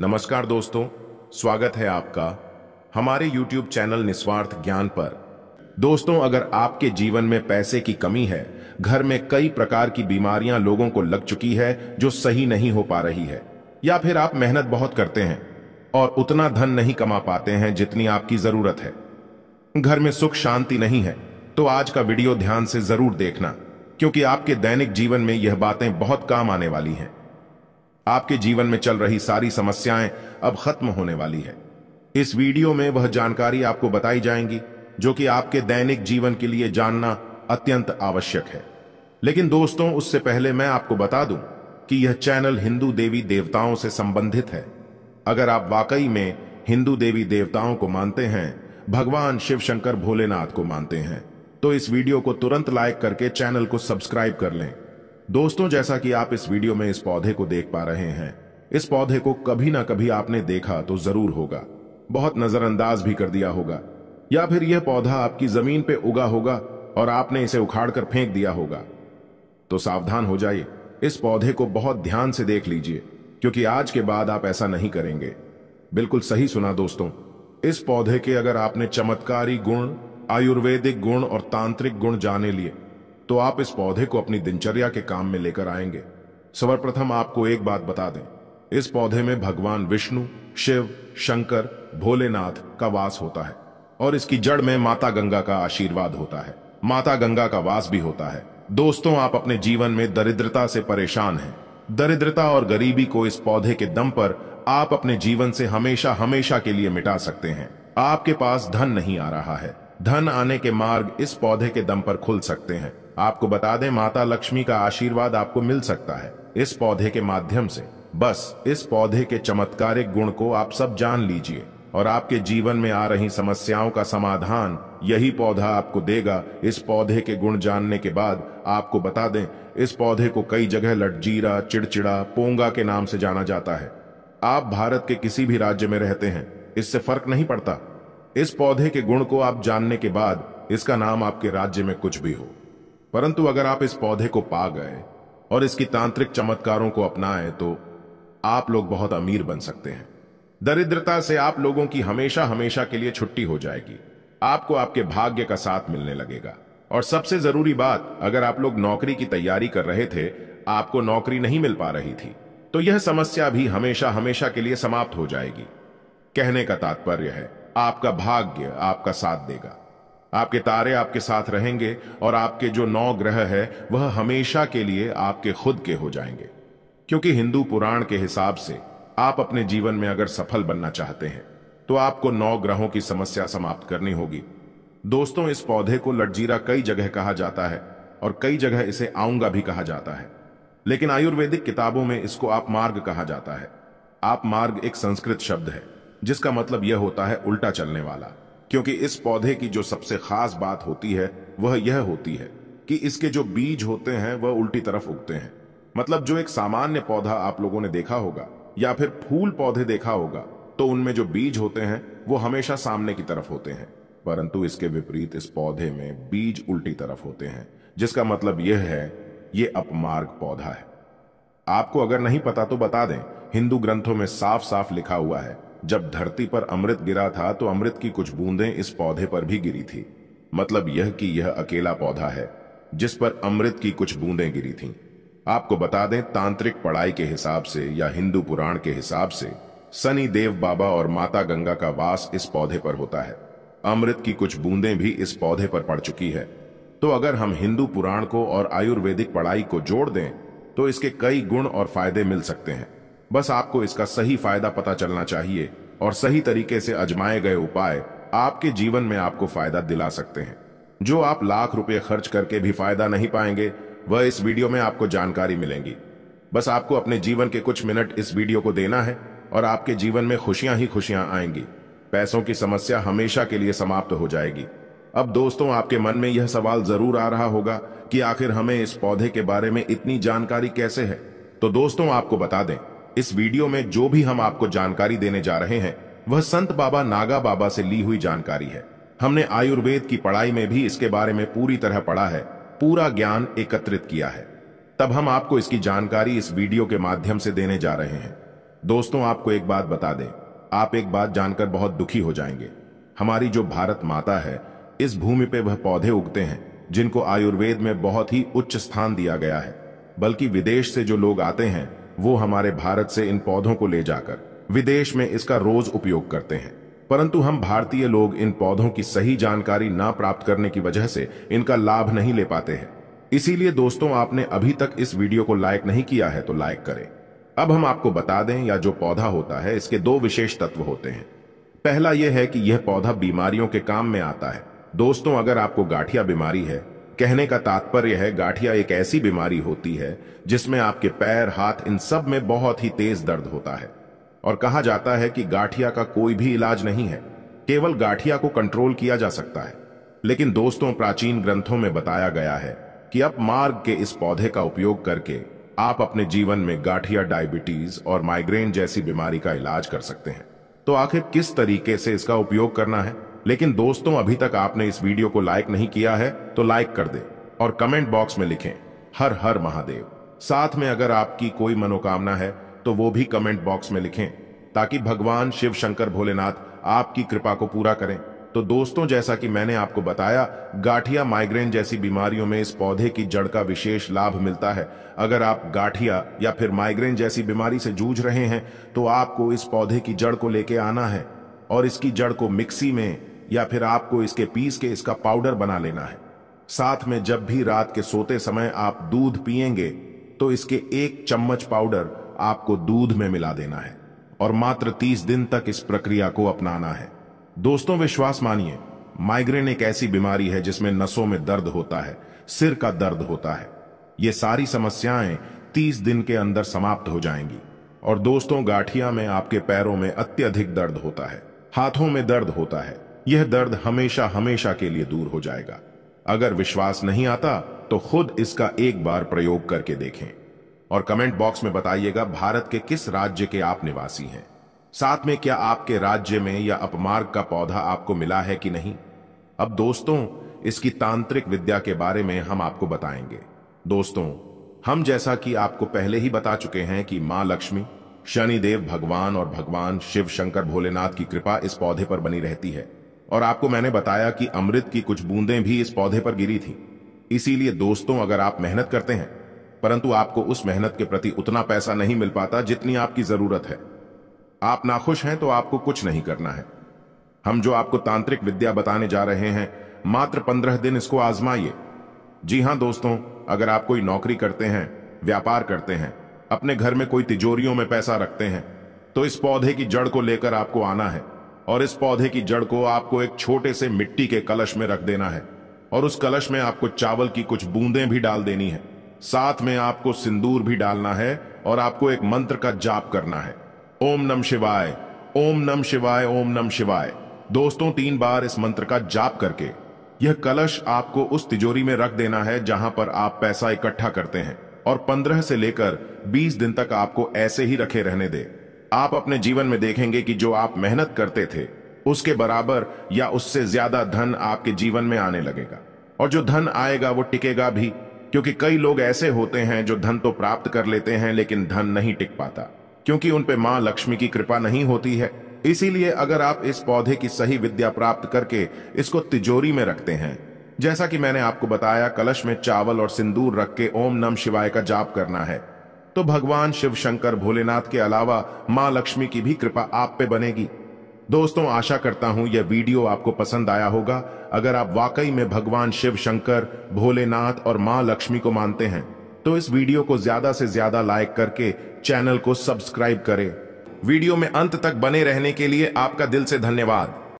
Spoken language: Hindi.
नमस्कार दोस्तों स्वागत है आपका हमारे YouTube चैनल निस्वार्थ ज्ञान पर दोस्तों अगर आपके जीवन में पैसे की कमी है घर में कई प्रकार की बीमारियां लोगों को लग चुकी है जो सही नहीं हो पा रही है या फिर आप मेहनत बहुत करते हैं और उतना धन नहीं कमा पाते हैं जितनी आपकी जरूरत है घर में सुख शांति नहीं है तो आज का वीडियो ध्यान से जरूर देखना क्योंकि आपके दैनिक जीवन में यह बातें बहुत काम आने वाली हैं आपके जीवन में चल रही सारी समस्याएं अब खत्म होने वाली है इस वीडियो में वह जानकारी आपको बताई जाएंगी जो कि आपके दैनिक जीवन के लिए जानना अत्यंत आवश्यक है लेकिन दोस्तों उससे पहले मैं आपको बता दूं कि यह चैनल हिंदू देवी देवताओं से संबंधित है अगर आप वाकई में हिंदू देवी देवताओं को मानते हैं भगवान शिव शंकर भोलेनाथ को मानते हैं तो इस वीडियो को तुरंत लाइक करके चैनल को सब्सक्राइब कर लें दोस्तों जैसा कि आप इस वीडियो में इस पौधे को देख पा रहे हैं इस पौधे को कभी ना कभी आपने देखा तो जरूर होगा बहुत नजरअंदाज भी कर दिया होगा या फिर यह पौधा आपकी जमीन पे उगा होगा और आपने इसे उखाड़कर फेंक दिया होगा तो सावधान हो जाइए इस पौधे को बहुत ध्यान से देख लीजिए क्योंकि आज के बाद आप ऐसा नहीं करेंगे बिल्कुल सही सुना दोस्तों इस पौधे के अगर आपने चमत्कारी गुण आयुर्वेदिक गुण और तांत्रिक गुण जाने लिए तो आप इस पौधे को अपनी दिनचर्या के काम में लेकर आएंगे सर्वप्रथम आपको एक बात बता दें इस पौधे में भगवान विष्णु शिव शंकर भोलेनाथ का वास होता है और इसकी जड़ में माता गंगा का आशीर्वाद होता है माता गंगा का वास भी होता है दोस्तों आप अपने जीवन में दरिद्रता से परेशान हैं दरिद्रता और गरीबी को इस पौधे के दम पर आप अपने जीवन से हमेशा हमेशा के लिए मिटा सकते हैं आपके पास धन नहीं आ रहा है धन आने के मार्ग इस पौधे के दम पर खुल सकते हैं आपको बता दें माता लक्ष्मी का आशीर्वाद आपको मिल सकता है इस पौधे के माध्यम से बस इस पौधे के चमत्कारिक गुण को आप सब जान लीजिए और आपके जीवन में आ रही समस्याओं का समाधान यही पौधा आपको देगा इस पौधे के गुण जानने के बाद आपको बता दें इस पौधे को कई जगह लटजीरा चिड़चिड़ा पोंगा के नाम से जाना जाता है आप भारत के किसी भी राज्य में रहते हैं इससे फर्क नहीं पड़ता इस पौधे के गुण को आप जानने के बाद इसका नाम आपके राज्य में कुछ भी हो परंतु अगर आप इस पौधे को पा गए और इसकी तांत्रिक चमत्कारों को अपनाएं तो आप लोग बहुत अमीर बन सकते हैं दरिद्रता से आप लोगों की हमेशा हमेशा के लिए छुट्टी हो जाएगी आपको आपके भाग्य का साथ मिलने लगेगा और सबसे जरूरी बात अगर आप लोग नौकरी की तैयारी कर रहे थे आपको नौकरी नहीं मिल पा रही थी तो यह समस्या भी हमेशा हमेशा के लिए समाप्त हो जाएगी कहने का तात्पर्य है आपका भाग्य आपका साथ देगा आपके तारे आपके साथ रहेंगे और आपके जो नौ ग्रह है वह हमेशा के लिए आपके खुद के हो जाएंगे क्योंकि हिंदू पुराण के हिसाब से आप अपने जीवन में अगर सफल बनना चाहते हैं तो आपको नौ ग्रहों की समस्या समाप्त करनी होगी दोस्तों इस पौधे को लटजीरा कई जगह कहा जाता है और कई जगह इसे आऊंगा भी कहा जाता है लेकिन आयुर्वेदिक किताबों में इसको आप मार्ग कहा जाता है आप मार्ग एक संस्कृत शब्द है जिसका मतलब यह होता है उल्टा चलने वाला क्योंकि इस पौधे की जो सबसे खास बात होती है वह यह होती है कि इसके जो बीज होते हैं वह उल्टी तरफ उगते हैं मतलब जो एक सामान्य पौधा आप लोगों ने देखा होगा या फिर फूल पौधे देखा होगा तो उनमें जो बीज होते हैं वो हमेशा सामने की तरफ होते हैं परंतु इसके विपरीत इस पौधे में बीज उल्टी तरफ होते हैं जिसका मतलब यह है ये अपमार्ग पौधा है आपको अगर नहीं पता तो बता दें हिंदू ग्रंथों में साफ साफ लिखा हुआ है जब धरती पर अमृत गिरा था तो अमृत की कुछ बूंदें इस पौधे पर भी गिरी थी मतलब यह कि यह अकेला पौधा है जिस पर अमृत की कुछ बूंदें गिरी थीं। आपको बता दें तांत्रिक पढ़ाई के हिसाब से या हिंदू पुराण के हिसाब से सनी देव बाबा और माता गंगा का वास इस पौधे पर होता है अमृत की कुछ बूंदें भी इस पौधे पर पड़ चुकी है तो अगर हम हिंदू पुराण को और आयुर्वेदिक पढ़ाई को जोड़ दें तो इसके कई गुण और फायदे मिल सकते हैं बस आपको इसका सही फायदा पता चलना चाहिए और सही तरीके से अजमाए गए उपाय आपके जीवन में आपको फायदा दिला सकते हैं जो आप लाख रुपए खर्च करके भी फायदा नहीं पाएंगे वह इस वीडियो में आपको जानकारी मिलेंगी बस आपको अपने जीवन के कुछ मिनट इस वीडियो को देना है और आपके जीवन में खुशियां ही खुशियां आएंगी पैसों की समस्या हमेशा के लिए समाप्त हो जाएगी अब दोस्तों आपके मन में यह सवाल जरूर आ रहा होगा कि आखिर हमें इस पौधे के बारे में इतनी जानकारी कैसे है तो दोस्तों आपको बता दें इस वीडियो में जो भी हम आपको जानकारी देने जा रहे हैं वह संत बाबा नागा बाबा से ली हुई जानकारी है हमने आयुर्वेद की पढ़ाई में भी इसके बारे में पूरी तरह पढ़ा है पूरा ज्ञान एकत्रित किया है तब हम आपको इसकी जानकारी इस वीडियो के माध्यम से देने जा रहे हैं दोस्तों आपको एक बात बता दें आप एक बात जानकर बहुत दुखी हो जाएंगे हमारी जो भारत माता है इस भूमि पे वह पौधे उगते हैं जिनको आयुर्वेद में बहुत ही उच्च स्थान दिया गया है बल्कि विदेश से जो लोग आते हैं वो हमारे भारत से इन पौधों को ले जाकर विदेश में इसका रोज उपयोग करते हैं परंतु हम भारतीय लोग इन पौधों की सही जानकारी ना प्राप्त करने की वजह से इनका लाभ नहीं ले पाते हैं इसीलिए दोस्तों आपने अभी तक इस वीडियो को लाइक नहीं किया है तो लाइक करें अब हम आपको बता दें या जो पौधा होता है इसके दो विशेष तत्व होते हैं पहला यह है कि यह पौधा बीमारियों के काम में आता है दोस्तों अगर आपको गाठिया बीमारी है कहने का तात्पर्य है गाठिया एक ऐसी बीमारी होती है जिसमें आपके पैर हाथ इन सब में बहुत ही तेज दर्द होता है और कहा जाता है कि गाठिया का कोई भी इलाज नहीं है केवल गाठिया को कंट्रोल किया जा सकता है लेकिन दोस्तों प्राचीन ग्रंथों में बताया गया है कि अब मार्ग के इस पौधे का उपयोग करके आप अपने जीवन में गाठिया डायबिटीज और माइग्रेन जैसी बीमारी का इलाज कर सकते हैं तो आखिर किस तरीके से इसका उपयोग करना है लेकिन दोस्तों अभी तक आपने इस वीडियो को लाइक नहीं किया है तो लाइक कर दे और कमेंट बॉक्स में लिखें हर हर महादेव साथ में अगर आपकी कोई मनोकामना है तो वो भी कमेंट बॉक्स में लिखें ताकि भगवान शिव शंकर भोलेनाथ आपकी कृपा को पूरा करें तो दोस्तों जैसा कि मैंने आपको बताया गाठिया माइग्रेन जैसी बीमारियों में इस पौधे की जड़ का विशेष लाभ मिलता है अगर आप गाठिया या फिर माइग्रेन जैसी बीमारी से जूझ रहे हैं तो आपको इस पौधे की जड़ को लेके आना है और इसकी जड़ को मिक्सी में या फिर आपको इसके पीस के इसका पाउडर बना लेना है साथ में जब भी रात के सोते समय आप दूध पिएंगे तो इसके एक चम्मच पाउडर आपको दूध में मिला देना है और मात्र तीस दिन तक इस प्रक्रिया को अपनाना है दोस्तों विश्वास मानिए माइग्रेन एक ऐसी बीमारी है जिसमें नसों में दर्द होता है सिर का दर्द होता है ये सारी समस्याएं तीस दिन के अंदर समाप्त हो जाएंगी और दोस्तों गाठिया में आपके पैरों में अत्यधिक दर्द होता है हाथों में दर्द होता है यह दर्द हमेशा हमेशा के लिए दूर हो जाएगा अगर विश्वास नहीं आता तो खुद इसका एक बार प्रयोग करके देखें और कमेंट बॉक्स में बताइएगा भारत के किस राज्य के आप निवासी हैं साथ में क्या आपके राज्य में या अपमार्ग का पौधा आपको मिला है कि नहीं अब दोस्तों इसकी तांत्रिक विद्या के बारे में हम आपको बताएंगे दोस्तों हम जैसा कि आपको पहले ही बता चुके हैं कि मां लक्ष्मी शनिदेव भगवान और भगवान शिव शंकर भोलेनाथ की कृपा इस पौधे पर बनी रहती है और आपको मैंने बताया कि अमृत की कुछ बूंदें भी इस पौधे पर गिरी थी इसीलिए दोस्तों अगर आप मेहनत करते हैं परंतु आपको उस मेहनत के प्रति उतना पैसा नहीं मिल पाता जितनी आपकी जरूरत है आप नाखुश हैं तो आपको कुछ नहीं करना है हम जो आपको तांत्रिक विद्या बताने जा रहे हैं मात्र पंद्रह दिन इसको आजमाइए जी हां दोस्तों अगर आप कोई नौकरी करते हैं व्यापार करते हैं अपने घर में कोई तिजोरियों में पैसा रखते हैं तो इस पौधे की जड़ को लेकर आपको आना है और इस पौधे की जड़ को आपको एक छोटे से मिट्टी के कलश में रख देना है और उस कलश में आपको चावल की कुछ बूंदें भी डाल देनी है साथ में आपको सिंदूर भी डालना है और आपको एक मंत्र का जाप करना है ओम नम शिवाय ओम नम शिवाय ओम नम शिवाय दोस्तों तीन बार इस मंत्र का जाप करके यह कलश आपको उस तिजोरी में रख देना है जहां पर आप पैसा इकट्ठा करते हैं और 15 से लेकर 20 दिन तक आपको ऐसे ही रखे रहने दें आप अपने जीवन में देखेंगे कि जो आप मेहनत करते थे उसके बराबर या उससे ज्यादा धन आपके जीवन में आने लगेगा और जो धन आएगा वो टिकेगा भी क्योंकि कई लोग ऐसे होते हैं जो धन तो प्राप्त कर लेते हैं लेकिन धन नहीं टिक पाता क्योंकि उनपे मां लक्ष्मी की कृपा नहीं होती है इसीलिए अगर आप इस पौधे की सही विद्या प्राप्त करके इसको तिजोरी में रखते हैं जैसा कि मैंने आपको बताया कलश में चावल और सिंदूर रख के ओम नम शिवाय का जाप करना है तो भगवान शिव शंकर भोलेनाथ के अलावा मां लक्ष्मी की भी कृपा आप पे बनेगी दोस्तों आशा करता हूं यह वीडियो आपको पसंद आया होगा अगर आप वाकई में भगवान शिव शंकर भोलेनाथ और मां लक्ष्मी को मानते हैं तो इस वीडियो को ज्यादा से ज्यादा लाइक करके चैनल को सब्सक्राइब करें वीडियो में अंत तक बने रहने के लिए आपका दिल से धन्यवाद